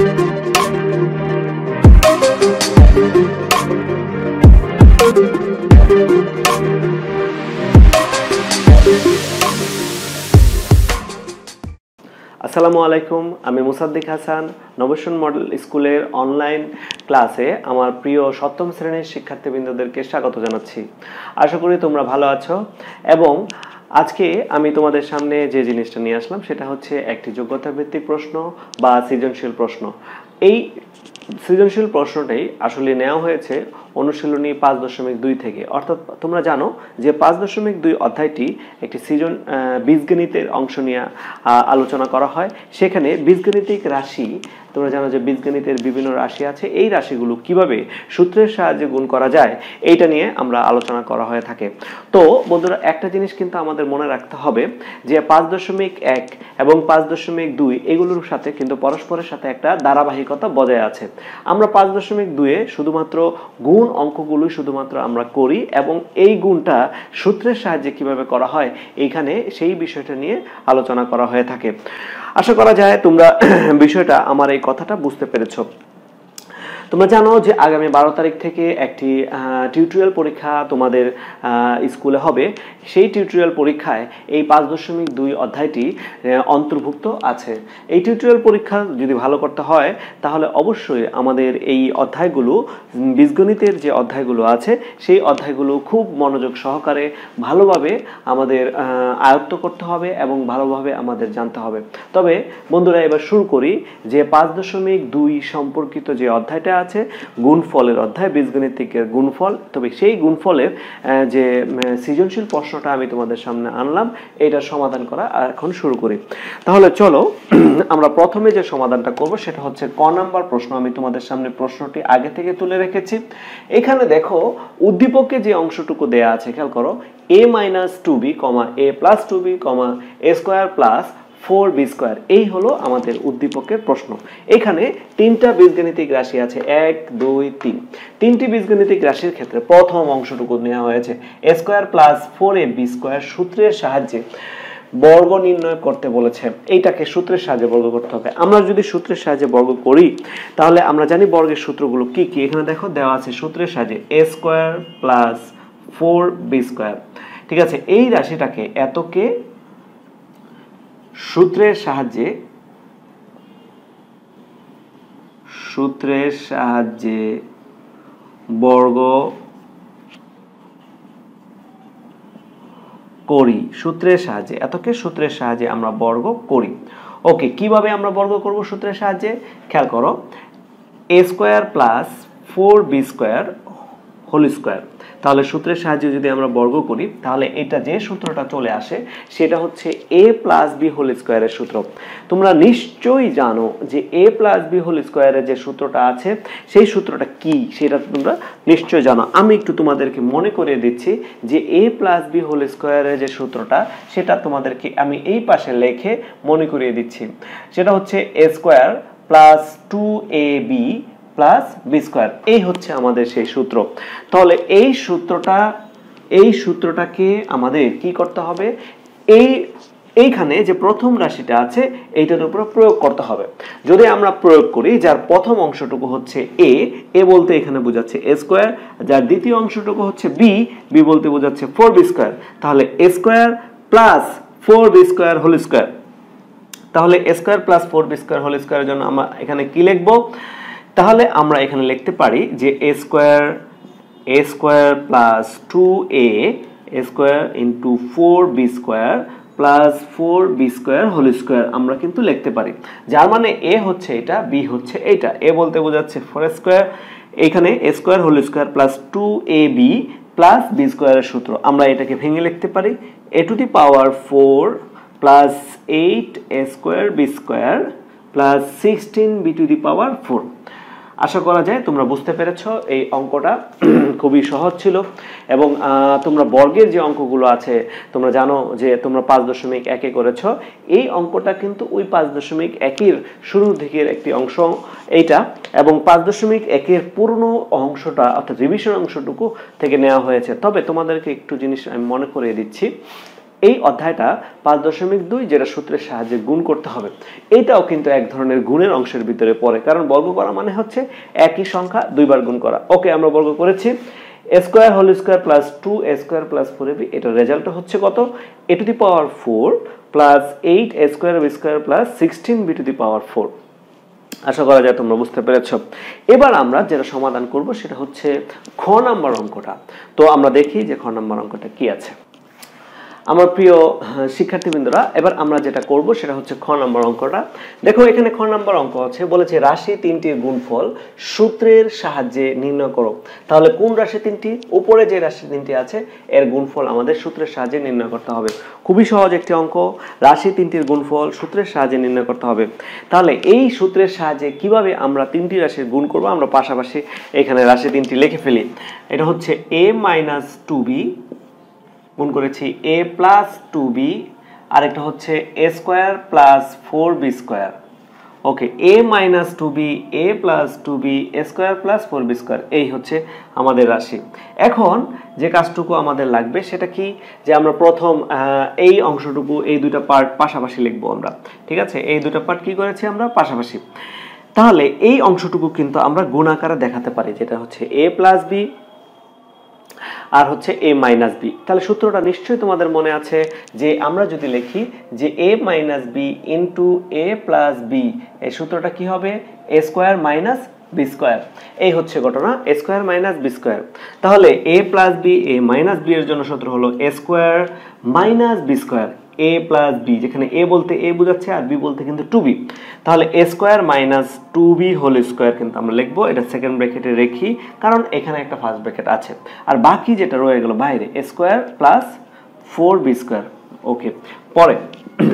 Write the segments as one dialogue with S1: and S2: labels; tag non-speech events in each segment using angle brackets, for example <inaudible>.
S1: আসসালামু আলাইকুম আমি মুসাদ্দিক হাসান নবসন মডেল স্কুলের অনলাইন ক্লাসে আমার প্রিয় সপ্তম শ্রেণীর শিক্ষার্থীবৃন্দদেরকে স্বাগত জানাচ্ছি আশা করি তোমরা ভালো আছো এবং আজকে আমি তোমাদের সামনে যে জিনিসটা নিয়ে আসলাম সেটা হচ্ছে একটি যোগ্যতা ভিত্তিক প্রশ্ন বা সৃজনশীল প্রশ্ন এই সৃজনশীল প্রশ্নটাই আসলে নেওয়া হয়েছে অনুশীলনী পাঁচ দশমিক দুই থেকে অর্থাৎ তোমরা জানো যে পাঁচ দশমিক দুই অধ্যায়টি একটি সৃজন বীজগণিতের অংশ নিয়ে আলোচনা করা হয় সেখানে বীজগণিতিক রাশি তোমরা জানো যে বীজগণিতের বিভিন্ন রাশি আছে এই রাশিগুলো কিভাবে সূত্রের সাহায্যে গুণ করা যায় এইটা নিয়ে আমরা আলোচনা করা হয়ে থাকে তো বন্ধুরা একটা জিনিস কিন্তু আমাদের মনে রাখতে হবে যে পাঁচ দশমিক এক এবং পাঁচ দশমিক দুই এগুলোর সাথে কিন্তু পরস্পরের সাথে একটা ধারাবাহিকতা বজায় আছে আমরা পাঁচ দশমিক দুয়ে শুধুমাত্র গুণ অঙ্কগুলো শুধুমাত্র আমরা করি এবং এই গুণটা সূত্রের সাহায্যে কিভাবে করা হয় এইখানে সেই বিষয়টা নিয়ে আলোচনা করা হয়ে থাকে আশা করা যায় তোমরা <clears throat> বিষয়টা আমার এই কথাটা বুঝতে পেরেছো তোমরা জানো যে আগামী বারো তারিখ থেকে একটি টিউটোরিয়াল পরীক্ষা তোমাদের স্কুলে হবে সেই টিউটোরিয়াল পরীক্ষায় এই পাঁচ দশমিক দুই অধ্যায়টি অন্তর্ভুক্ত আছে এই টিউটোরিয়াল পরীক্ষা যদি ভালো করতে হয় তাহলে অবশ্যই আমাদের এই অধ্যায়গুলো বীজগণিতের যে অধ্যায়গুলো আছে সেই অধ্যায়গুলো খুব মনোযোগ সহকারে ভালোভাবে আমাদের আয়ত্ত করতে হবে এবং ভালোভাবে আমাদের জানতে হবে তবে বন্ধুরা এবার শুরু করি যে পাঁচ দশমিক দুই সম্পর্কিত যে অধ্যায়টা আছে গুণফলের অধ্যায় বীজগণিতিকের গুণফল তবে সেই গুণফলের যে সৃজনশীল প্রশ্নটা আমি তোমাদের সামনে আনলাম এটা সমাধান করা এখন শুরু করি তাহলে চলো <clears throat> আমরা প্রথমে যে সমাধানটা করব সেটা হচ্ছে ক নাম্বার প্রশ্ন আমি তোমাদের সামনে প্রশ্নটি আগে থেকে তুলে রেখেছি এখানে দেখো উদ্দীপককে যে অংশটুকু দেয়া আছে খেয়াল করো A minus two B comma A plus two B comma A square plus four B square এই হলো আমাদের উদ্দীপকের প্রশ্ন এখানে তিনটা বীজগণিতিক রাশি আছে এক দুই তিন তিনটি বীজগণিতিক রাশির ক্ষেত্রে প্রথম অংশটুকু নেওয়া হয়েছে A square plus four A B square সূত্রের সাহায্যে বর্গ নির্ণয় করতে বলেছে এইটাকে সূত্রের সাহায্যে বর্গ করতে হবে আমরা যদি সূত্রের সাহায্যে বর্গ করি তাহলে আমরা জানি বর্গের সূত্রগুলো কি কি এখানে দেখো দেওয়া আছে সূত্রের সাহায্যে A square plus four B square ঠিক আছে এই রাশিটাকে এতকে সূত্রের সাহায্যে সূত্রের সাহায্যে বর্গ করি সূত্রের সাহায্যে এতকে সূত্রের সাহায্যে আমরা বর্গ করি ওকে কিভাবে আমরা বর্গ করব সূত্রের সাহায্যে খেয়াল করো A square plus four B square whole square তাহলে সূত্রের সাহায্যে যদি আমরা বর্গ করি তাহলে এটা যে সূত্রটা চলে আসে সেটা হচ্ছে এ প্লাস বি হোল স্কোয়ারের সূত্র তোমরা নিশ্চয়ই জানো যে এ প্লাস বি হোল স্কোয়ারের যে সূত্রটা আছে সেই সূত্রটা কি সেটা তোমরা নিশ্চয়ই জানো আমি একটু তোমাদেরকে মনে করে দিচ্ছি যে এ প্লাস বি হোল স্কোয়ারের যে সূত্রটা সেটা তোমাদেরকে আমি এই পাশে লেখে মনে করিয়ে দিচ্ছি সেটা হচ্ছে A square plus two A B plus B square এই হচ্ছে আমাদের সেই সূত্র তাহলে এই সূত্রটা এই সূত্রটাকে আমাদের কি করতে হবে এই এইখানে যে প্রথম রাশিটা আছে এইটার উপর প্রয়োগ করতে হবে যদি আমরা প্রয়োগ করি যার প্রথম অংশটুকু হচ্ছে এ এ বলতে এখানে বোঝাচ্ছে এ স্কোয়ার যার দ্বিতীয় অংশটুকু হচ্ছে বি বি বলতে বোঝাচ্ছে ফোর বি স্কোয়ার তাহলে A square plus four B square whole square তাহলে A square plus four B square whole স্কোয়ারের জন্য আমরা এখানে কি লিখবো তাহলে আমরা এখানে লিখতে পারি যে A square A square plus two A square into four B square plus four B square whole square আমরা কিন্তু লিখতে পারি যার মানে এ হচ্ছে এটা বি হচ্ছে এটা এ বলতে বোঝাচ্ছে ফোর স্কোয়ার এখানে A square whole square plus two A B plus B স্কোয়ারের সূত্র আমরা এটাকে ভেঙে লিখতে পারি A to the power four plus eight A square B square plus sixteen B to the power four আশা করা যায় তোমরা বুঝতে পেরেছ এই অঙ্কটা <clears throat> খুবই সহজ ছিল এবং তোমরা বর্গের যে অঙ্কগুলো আছে তোমরা জানো যে তোমরা পাঁচ দশমিক একে করেছ এই অঙ্কটা কিন্তু ওই পাঁচ দশমিক একের শুরুর দিকের একটি অংশ এইটা এবং পাঁচ দশমিক একের পুরনো অংশটা অর্থাৎ রিভিশন অংশটুকু থেকে নেওয়া হয়েছে তবে তোমাদেরকে একটু জিনিস আমি মনে করিয়ে দিচ্ছি এই অধ্যায়টা পাঁচ দশমিক দুই যেটা সূত্রের সাহায্যে গুণ করতে হবে এটাও কিন্তু এক ধরনের গুণের অংশের ভিতরে পড়ে কারণ বর্গ করা মানে হচ্ছে একই সংখ্যা দুইবার গুণ করা ওকে আমরা বর্গ করেছি square whole square plus two square plus four A B এটার রেজাল্টটা হচ্ছে কত A to the power four plus eight square B square plus sixteen B to the power four আশা করা যায় তোমরা বুঝতে পেরেছ এবার আমরা যেটা সমাধান করব সেটা হচ্ছে খ নাম্বার অঙ্কটা তো আমরা দেখি যে খ নাম্বার অঙ্কটা কি আছে আমার প্রিয় শিক্ষার্থীবৃন্দরা এবার আমরা যেটা করব সেটা হচ্ছে খ নাম্বার অঙ্কটা দেখো এখানে খ নাম্বার অঙ্ক আছে বলেছে রাশি তিনটির গুণফল সূত্রের সাহায্যে নির্ণয় করো তাহলে কোন রাশি তিনটি উপরে যে রাশি তিনটি আছে এর গুণফল আমাদের সূত্রের সাহায্যে নির্ণয় করতে হবে খুবই সহজ একটি অঙ্ক রাশি তিনটির গুণফল সূত্রের সাহায্যে নির্ণয় করতে হবে তাহলে এই সূত্রের সাহায্যে কিভাবে আমরা তিনটি রাশির গুণ করব আমরা পাশাপাশি এখানে রাশি তিনটি লিখে ফেলি এটা হচ্ছে এ মাইনাস টু বি গুণ করেছি এ প্লাস টু বি আরেকটা হচ্ছে A square plus four B square okay A minus two B A plus two B A square plus four B square এই হচ্ছে আমাদের রাশি এখন যে কাজটুকু আমাদের লাগবে সেটা কি যে আমরা প্রথম এই অংশটুকু এই দুটা পার্ট পাশাপাশি লিখবো আমরা ঠিক আছে এই দুটা পার্ট কি করেছি আমরা পাশাপাশি তাহলে এই অংশটুকু কিন্তু আমরা গুণাকারে দেখাতে পারি যেটা হচ্ছে এ প্লাস বি আর হচ্ছে এ মাইনাস বি তাহলে সূত্রটা নিশ্চয়ই তোমাদের মনে আছে যে আমরা যদি লিখি যে A minus B into A plus B এই সূত্রটা কি হবে A square minus B square এই হচ্ছে ঘটনা A square minus B square তাহলে A plus B A minus B এর জন্য সূত্র হলো A square minus B square A plus B যেখানে এ বলতে এ বোঝাচ্ছে আর বি বলতে কিন্তু টু বি তাহলে A square minus two B whole square কিন্তু আমরা লিখবো এটা সেকেন্ড ব্র্যাকেটে রেখি কারণ এখানে একটা ফার্স্ট ব্র্যাকেট আছে আর বাকি যেটা রয়ে গেল বাইরে A square plus four B square okay পরে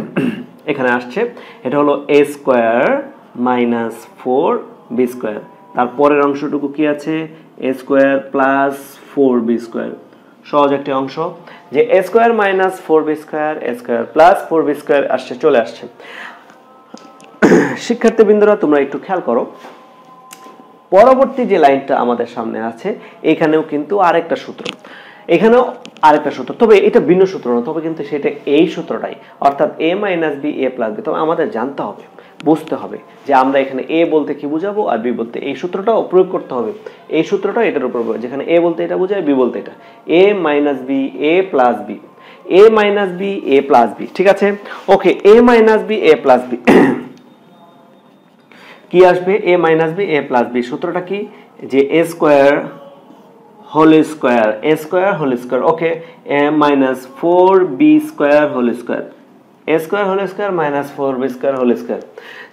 S1: <clears throat> এখানে আসছে এটা হলো A square minus four B square তারপরের অংশটুকু কি আছে A square plus four B square সহজ একটি অংশ যে A square minus four B square A square plus four B square আসছে চলে আসছে শিক্ষার্থীবৃন্দরা তোমরা একটু খেয়াল করো পরবর্তী যে লাইনটা আমাদের সামনে আছে এখানেও কিন্তু আরেকটা সূত্র এখানেও আরেকটা সূত্র তবে এটা ভিন্ন সূত্র না তবে কিন্তু সেটা এই সূত্রটাই অর্থাৎ A minus B A plus B তবে আমাদের জানতে হবে বুঝতে হবে যে আমরা এখানে এ বলতে কি বুঝাবো আর বি বলতে এই সূত্রটাও প্রয়োগ করতে হবে এই সূত্রটা এটার উপর যেখানে এ বলতে এটা বুঝায় বি বলতে এটা A minus B A plus B A minus B A plus B ঠিক আছে okay A minus B A plus B কি আসবে A minus B A plus B সূত্রটা কি যে A square whole square A square whole square okay A minus four B square whole square A square whole square minus four B square whole square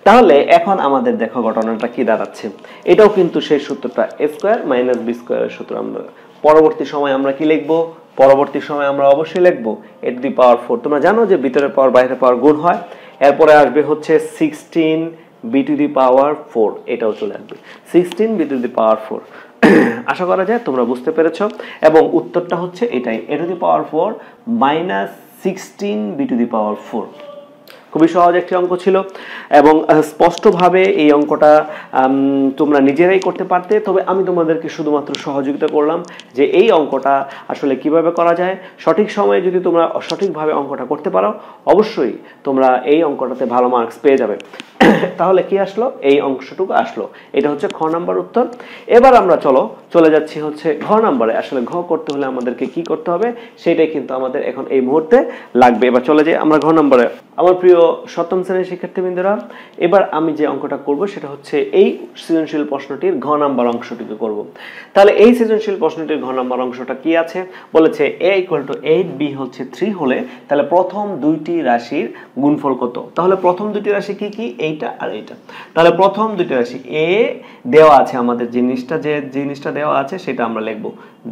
S1: তাহলে এখন আমাদের দেখো ঘটনাটা কি দাঁড়াচ্ছে এটাও কিন্তু সেই সূত্রটা এ স্কোয়ার মাইনাস বি স্কোয়ারের সূত্র আমরা পরবর্তী সময় আমরা কি লিখবো পরবর্তী সময় আমরা অবশ্যই লিখবো এ দি পাওয়ার ফোর তোমরা জানো যে ভিতরে পাওয়ার বাইরে পাওয়ার গুণ হয় এরপরে আসবে হচ্ছে sixteen B to the power four এটাও চলে আসবে sixteen B to the power four <coughs> আশা করা যায় তোমরা বুঝতে পেরেছ এবং উত্তরটা হচ্ছে এটাই A to the power four minus sixteen B to the power four খুবই সহজ একটি অঙ্ক ছিল এবং স্পষ্টভাবে এই অঙ্কটা তোমরা নিজেরাই করতে পারতে তবে আমি তোমাদেরকে শুধুমাত্র সহযোগিতা করলাম যে এই অঙ্কটা আসলে কিভাবে করা যায় সঠিক সময়ে যদি তোমরা সঠিকভাবে অঙ্কটা করতে পারো অবশ্যই তোমরা এই অঙ্কটাতে ভালো মার্কস পেয়ে যাবে <coughs> তাহলে কি আসলো এই অংশটুকু আসলো এটা হচ্ছে খ নাম্বার উত্তর এবার আমরা চলো চলে যাচ্ছি হচ্ছে ঘ নাম্বারে আসলে ঘ করতে হলে আমাদেরকে কি করতে হবে সেটাই কিন্তু আমাদের এখন এই মুহূর্তে লাগবে এবার চলে যাই আমরা ঘ নাম্বারে আমার প্রিয় সপ্তম শ্রেণীর শিক্ষার্থীবৃন্দরা এবার আমি যে অঙ্কটা করব সেটা হচ্ছে এই সৃজনশীল প্রশ্নটির ঘ নাম্বার অংশটিকে করব তাহলে এই সৃজনশীল প্রশ্নটির ঘ নাম্বার অংশটা কি আছে বলেছে A equal to eight B হচ্ছে থ্রি হলে তাহলে প্রথম দুইটি রাশির গুণফল কত তাহলে প্রথম দুইটি রাশি কি কি এইটা আর এইটা তাহলে প্রথম দুইটি রাশি এ দেওয়া আছে আমাদের জিনিসটা যে জিনিসটা দেওয়া আছে সেটা আমরা লিখব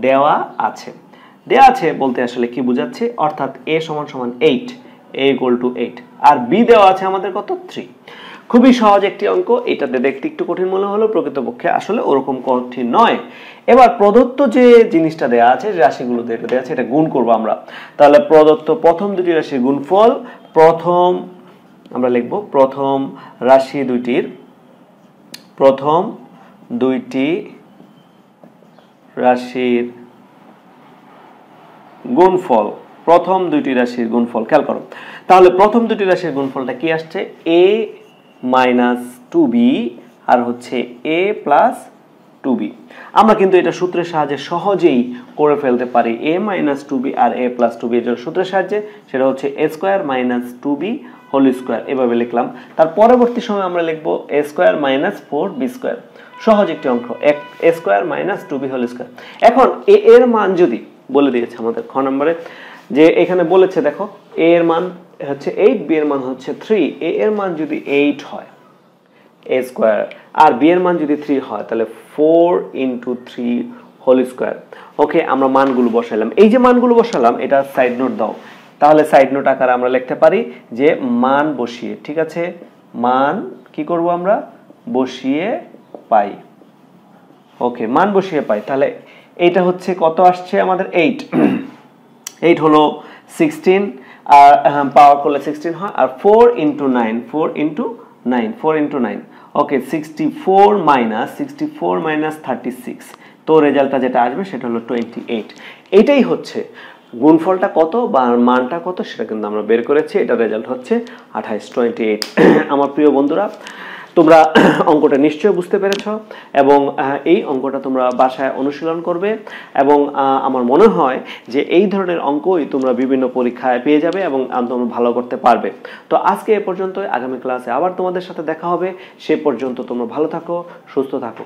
S1: দেওয়া আছে দেওয়া আছে বলতে আসলে কি বোঝাচ্ছে অর্থাৎ এ সমান সমান eight A equal to eight আর বি দেওয়া আছে আমাদের কত থ্রি খুবই সহজ একটি অঙ্ক এটাতে দেখতে একটু কঠিন মনে হলো প্রকৃতপক্ষে আসলে ওরকম কঠিন নয় এবার প্রদত্ত যে জিনিসটা দেওয়া আছে রাশিগুলো দেখে দেওয়া আছে এটা গুণ করব আমরা তাহলে প্রদত্ত প্রথম দুটি রাশির গুণফল প্রথম আমরা লিখব প্রথম রাশি দুইটির প্রথম দুইটি রাশির গুণফল প্রথম দুটি রাশির গুণফল খেয়াল করো তাহলে প্রথম দুটি রাশির গুণফলটা কি আসছে এ মাইনাস টু বি আর হচ্ছে এ প্লাস টু বি আমরা কিন্তু এটা সূত্রের সাহায্যে সহজেই করে ফেলতে পারি এ মাইনাস টু বি আর এ প্লাস টু বি এর সূত্রের সাহায্যে সেটা হচ্ছে A square minus two B whole square এভাবে লিখলাম তার পরবর্তী সময় আমরা লিখব A square minus four B square সহজ একটি অঙ্ক এক A square minus two B whole square এখন এ এর মান যদি বলে দিয়েছে আমাদের খ নম্বরে যে এখানে বলেছে দেখো এ এর মান হচ্ছে এইট বি এর মান হচ্ছে থ্রি এ এর মান যদি এইট হয় এ স্কোয়ার আর বি এর মান যদি থ্রি হয় তাহলে four into three whole square okay আমরা মানগুলো বসালাম এই যে মানগুলো বসালাম এটা সাইড নোট দাও তাহলে সাইড নোট আকারে আমরা লিখতে পারি যে মান বসিয়ে ঠিক আছে মান কি করব আমরা বসিয়ে পাই ওকে মান বসিয়ে পাই তাহলে এইটা হচ্ছে কত আসছে আমাদের এইট এইট হলো সিক্সটিন আর পাওয়ার করলে সিক্সটিন হয় আর four into nine four into nine four into nine okay sixty four minus sixty four minus thirty six তো রেজাল্টটা যেটা আসবে সেটা হলো টোয়েন্টি এইট এটাই হচ্ছে গুণফলটা কত বা মানটা কত সেটা কিন্তু আমরা বের করেছি এটা রেজাল্ট হচ্ছে আঠাইশ টোয়েন্টি এইট <clears throat> আমার প্রিয় বন্ধুরা তোমরা <clears throat> অঙ্কটা নিশ্চয়ই বুঝতে পেরেছ এবং এই অঙ্কটা তোমরা বাসায় অনুশীলন করবে এবং আমার মনে হয় যে এই ধরনের অঙ্কই তোমরা বিভিন্ন পরীক্ষায় পেয়ে যাবে এবং তোমরা ভালো করতে পারবে তো আজকে এ পর্যন্ত আগামী ক্লাসে আবার তোমাদের সাথে দেখা হবে সে পর্যন্ত তোমরা ভালো থাকো সুস্থ থাকো